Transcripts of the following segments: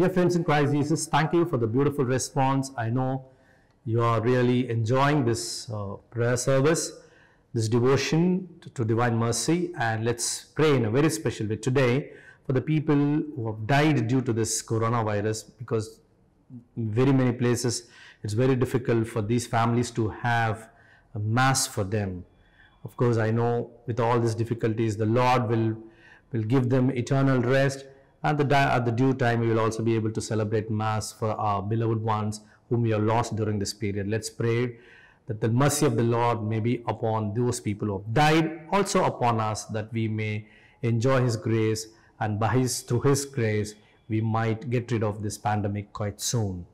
Dear friends in Christ Jesus, thank you for the beautiful response. I know you are really enjoying this uh, prayer service, this devotion to, to, divine mercy. And let's pray in a very special way today for the people who have died due to this coronavirus because very many places it's very difficult for these families to have a mass for them. Of course, I know with all these difficulties, the Lord will, will give them eternal rest at the, at the due time, we will also be able to celebrate Mass for our beloved ones whom we have lost during this period. Let's pray that the mercy of the Lord may be upon those people who have died, also upon us, that we may enjoy His grace and by His, through His grace, we might get rid of this pandemic quite soon.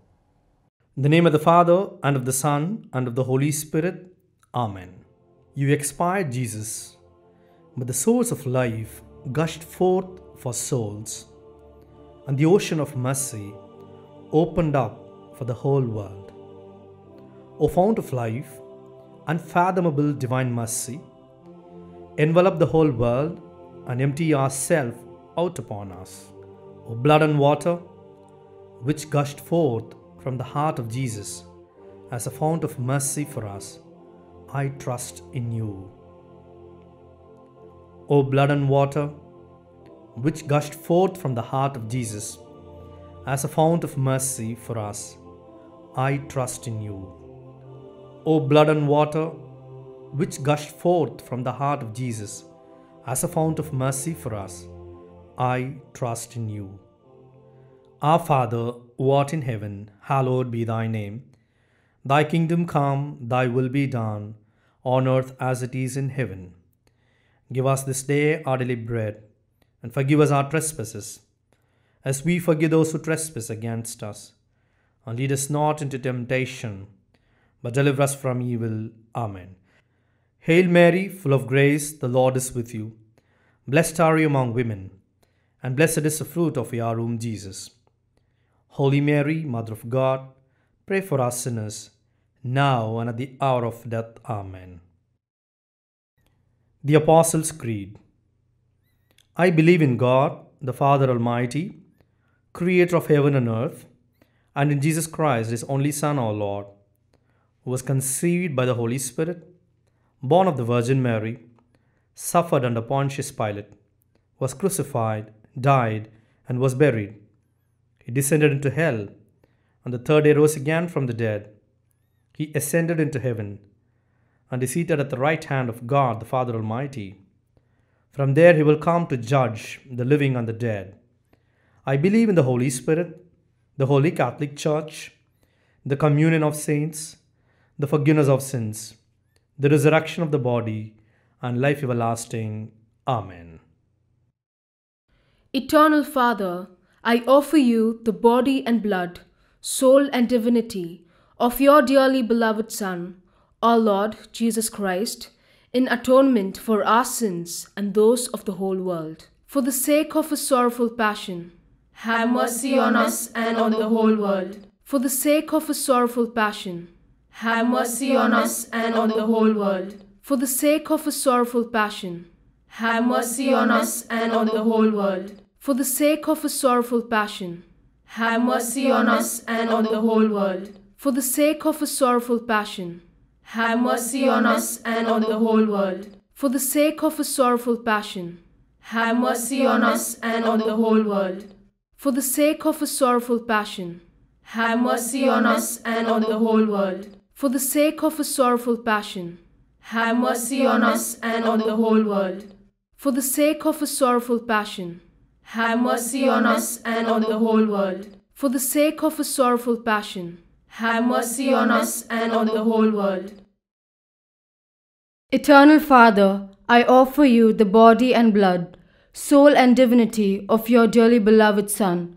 In the name of the Father, and of the Son, and of the Holy Spirit. Amen. You expired, Jesus, but the source of life gushed forth for souls and the ocean of mercy opened up for the whole world. O fount of life, unfathomable divine mercy, envelop the whole world and empty yourself out upon us. O blood and water, which gushed forth from the heart of Jesus as a fount of mercy for us, I trust in you. O blood and water, which gushed forth from the heart of Jesus as a fount of mercy for us. I trust in you. O blood and water, which gushed forth from the heart of Jesus as a fount of mercy for us, I trust in you. Our Father, who art in heaven, hallowed be thy name. Thy kingdom come, thy will be done, on earth as it is in heaven. Give us this day our daily bread and forgive us our trespasses, as we forgive those who trespass against us. And lead us not into temptation, but deliver us from evil. Amen. Hail Mary, full of grace, the Lord is with you. Blessed are you among women, and blessed is the fruit of your womb, Jesus. Holy Mary, Mother of God, pray for us sinners, now and at the hour of death. Amen. The Apostles' Creed I believe in God, the Father Almighty, creator of heaven and earth, and in Jesus Christ, his only Son, our Lord, who was conceived by the Holy Spirit, born of the Virgin Mary, suffered under Pontius Pilate, was crucified, died, and was buried. He descended into hell, and the third day rose again from the dead. He ascended into heaven, and is seated at the right hand of God the Father Almighty. From there he will come to judge the living and the dead. I believe in the Holy Spirit, the Holy Catholic Church, the communion of saints, the forgiveness of sins, the resurrection of the body, and life everlasting. Amen. Eternal Father, I offer you the body and blood, soul and divinity of your dearly beloved Son, our Lord Jesus Christ in atonement for our sins and those of the whole world. For the sake of his sorrowful passion, have mercy on us and on the whole world. For the sake of his sorrowful passion, have mercy on us and on the whole world. For the sake of his sorrowful passion, have mercy on us and on the whole world. For the sake of his sorrowful passion, have mercy on us and on the whole world. For the sake of his sorrowful passion, have mercy on us and on the whole world. For the sake of his sorrowful passion, have mercy on us and on the whole world. For the sake of his sorrowful passion, have mercy on us and on the whole world. For the sake of his sorrowful passion, have mercy on us and on the whole world. For the sake of his sorrowful passion, have mercy on us and on the whole world. For the sake of his sorrowful passion, have mercy on us and on the whole world. Eternal Father, I offer you the body and blood, soul and divinity of your dearly beloved Son,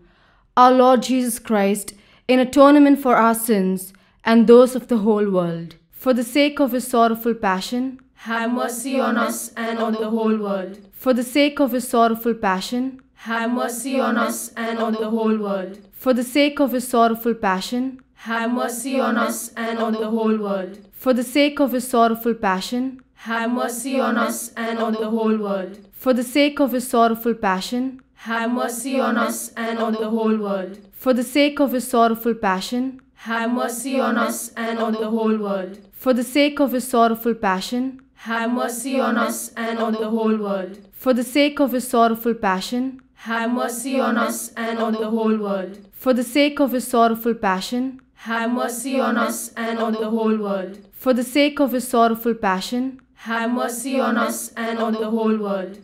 our Lord Jesus Christ, in atonement for our sins and those of the whole world. For the sake of his sorrowful passion, have mercy on us and on the whole world. For the sake of his sorrowful passion, have mercy on us and on the whole world. For the sake of his sorrowful passion, have mercy on us and on the whole world. For the sake of his sorrowful passion, have mercy on us and on the whole world. For the sake of his sorrowful passion, have mercy on us and on the whole world. For the sake of his sorrowful passion, have mercy on us and on the whole world. For the sake of his sorrowful passion, have mercy on us and on the whole world. For the sake of his sorrowful passion, have mercy on us and on the whole world. For the sake of his sorrowful passion, have mercy on us and on the whole world. For the sake of his sorrowful passion, have mercy on us and on the whole world.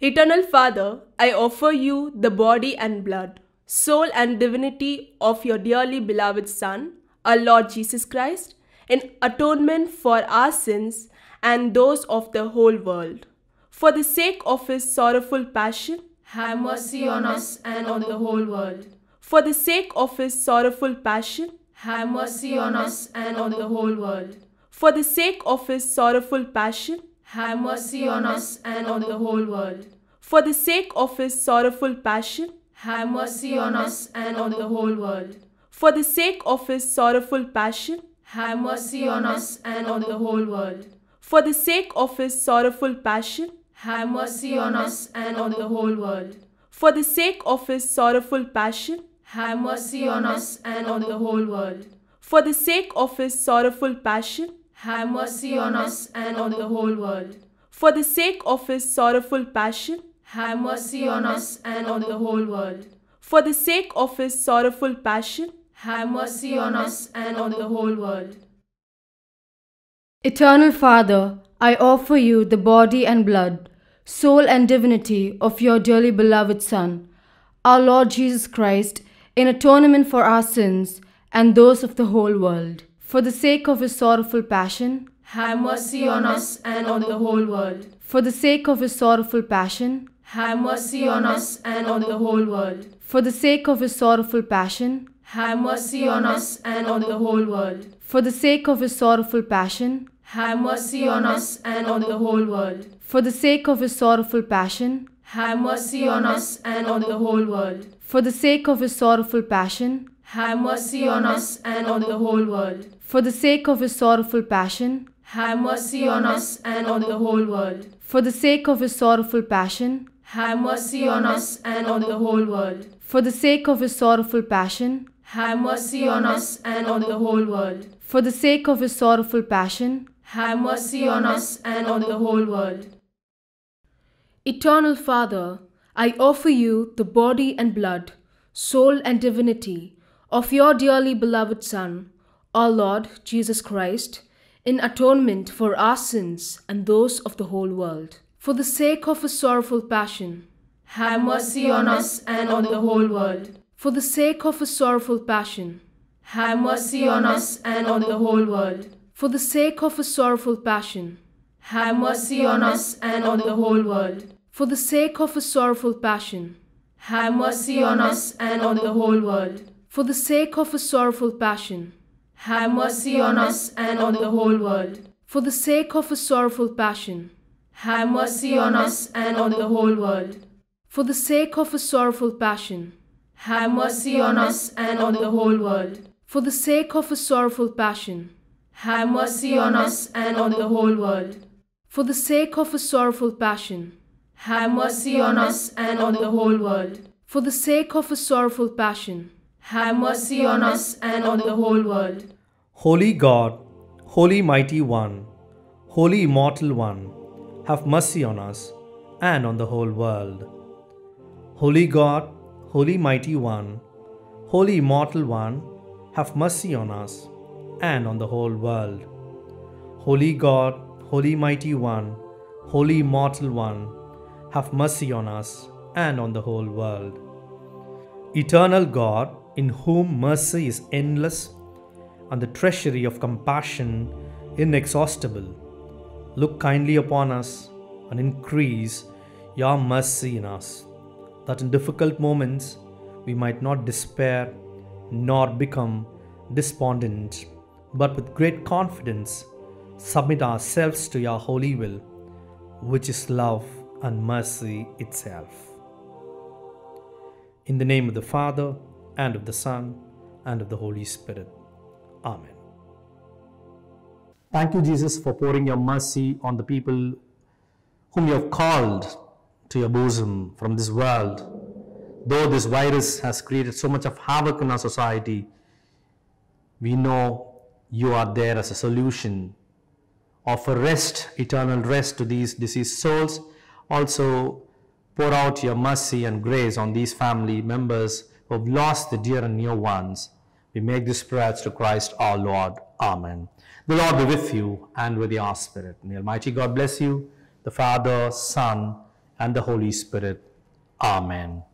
Eternal Father, I offer you the body and blood, soul and divinity of your dearly beloved Son, our Lord Jesus Christ, in atonement for our sins and those of the whole world. For the sake of his sorrowful passion, have mercy on us and on the whole world. For the sake of his sorrowful passion, have mercy on us and on the whole world. For the sake of his sorrowful passion, have mercy on us and on the whole world. For the sake of his sorrowful passion, have mercy on us and on the whole world. For the sake of his sorrowful passion, have mercy on us and on the whole world. For the sake of his sorrowful passion, have mercy on us and on the whole world. For the sake of his sorrowful passion, have mercy on us and on the whole world. For the sake of his sorrowful passion, have mercy on us and on the whole world. For the sake of his sorrowful passion, have mercy on us and on the whole world. For the sake of his sorrowful passion, have mercy on us and on the whole world. Eternal Father, I offer you the body and blood, soul and divinity of your dearly beloved Son, our Lord Jesus Christ, in atonement for our sins and those of the whole world. For the sake of his sorrowful passion, have mercy on us and on the whole world. For the sake of his sorrowful passion, have mercy on us and on the whole world. For the sake of his sorrowful passion, have mercy on us and on the whole world. For the sake of his sorrowful passion, have mercy on us and on the whole world. For the sake of his sorrowful passion, have mercy on us and on the whole world. For the sake of his sorrowful passion, have mercy on us and on the whole world. For the sake of his sorrowful passion, have mercy on us and on the whole world. For the sake of his sorrowful passion, have mercy on us and on the whole world. For the sake of his sorrowful passion, have mercy on us and on the whole world. For the sake of his sorrowful passion, have mercy on us and on the whole world. Eternal Father, I offer you the body and blood, soul and divinity of your dearly beloved Son, our Lord Jesus Christ, in atonement for our sins and those of the whole world. For the sake of his sorrowful passion, have mercy on us and on the whole world. For the sake of his sorrowful passion, have mercy on us and on the whole world. For the sake of his sorrowful passion, have mercy on us and on the whole world. For the sake of a sorrowful passion, have mercy on us and on the whole world. For the sake of a sorrowful passion, have mercy on us and on the whole world. For the sake of a sorrowful passion, have mercy on us and on the whole world. For the sake of a sorrowful passion, have mercy on us and on the whole world. For the sake of a sorrowful passion, have mercy on us and on the whole world. For the sake of a sorrowful passion, have mercy on us and on the whole world. For the sake of a sorrowful passion, have mercy on us and on the whole world. Holy God, Holy Mighty One, Holy Immortal One, have mercy on us and on the whole world. Holy God, Holy Mighty One, Holy Immortal One, have mercy on us and on the whole world. Holy God, Holy Mighty One, Holy Immortal One, have mercy on us and on the whole world. Eternal God, in whom mercy is endless and the treasury of compassion inexhaustible, look kindly upon us and increase your mercy in us, that in difficult moments we might not despair nor become despondent, but with great confidence submit ourselves to your holy will, which is love and mercy itself. In the name of the Father, and of the Son, and of the Holy Spirit. Amen. Thank you, Jesus, for pouring your mercy on the people whom you have called to your bosom from this world. Though this virus has created so much of havoc in our society, we know you are there as a solution. Offer rest, eternal rest to these diseased souls also, pour out your mercy and grace on these family members who have lost the dear and near ones. We make these prayers to Christ our Lord. Amen. The Lord be with you and with your spirit. May Almighty God bless you, the Father, Son, and the Holy Spirit. Amen.